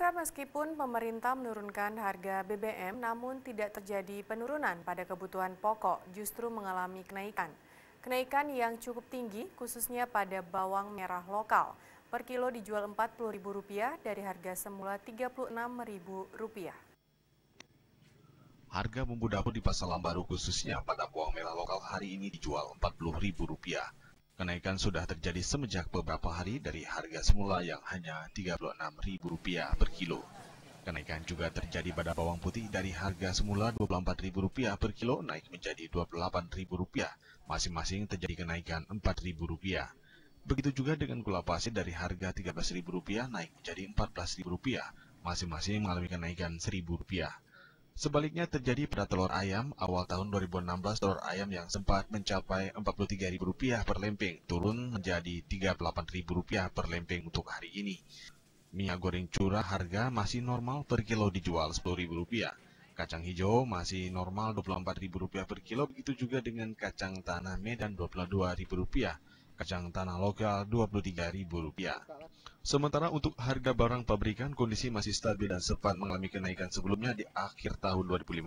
Pemirsa, meskipun pemerintah menurunkan harga BBM, namun tidak terjadi penurunan pada kebutuhan pokok, justru mengalami kenaikan. Kenaikan yang cukup tinggi, khususnya pada bawang merah lokal. Per kilo dijual Rp40.000 dari harga semula Rp36.000. Harga bumbu dapur di pasar Lambaru khususnya pada bawang merah lokal hari ini dijual Rp40.000. Kenaikan sudah terjadi semenjak beberapa hari dari harga semula yang hanya Rp36.000 per kilo. Kenaikan juga terjadi pada bawang putih dari harga semula Rp24.000 per kilo naik menjadi Rp28.000, masing-masing terjadi kenaikan Rp4.000. Begitu juga dengan gula pasir dari harga Rp13.000 naik menjadi Rp14.000, masing-masing mengalami kenaikan Rp1.000. Sebaliknya terjadi pada telur ayam awal tahun 2016 telur ayam yang sempat mencapai Rp43.000 per lempeng turun menjadi Rp38.000 per lempeng untuk hari ini. Minyak goreng curah harga masih normal per kilo dijual Rp10.000. Kacang hijau masih normal Rp24.000 per kilo begitu juga dengan kacang tanah Medan Rp22.000 kacang tanah lokal Rp23.000. Sementara untuk harga barang pabrikan kondisi masih stabil dan sempat mengalami kenaikan sebelumnya di akhir tahun 2015.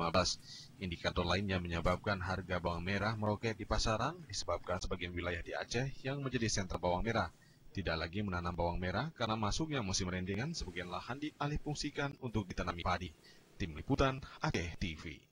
Indikator lainnya menyebabkan harga bawang merah meroket di pasaran disebabkan sebagian wilayah di Aceh yang menjadi sentra bawang merah tidak lagi menanam bawang merah karena masuknya musim rendingan sebagian lahan dialihfungsikan untuk ditanami padi. Tim Liputan Aceh TV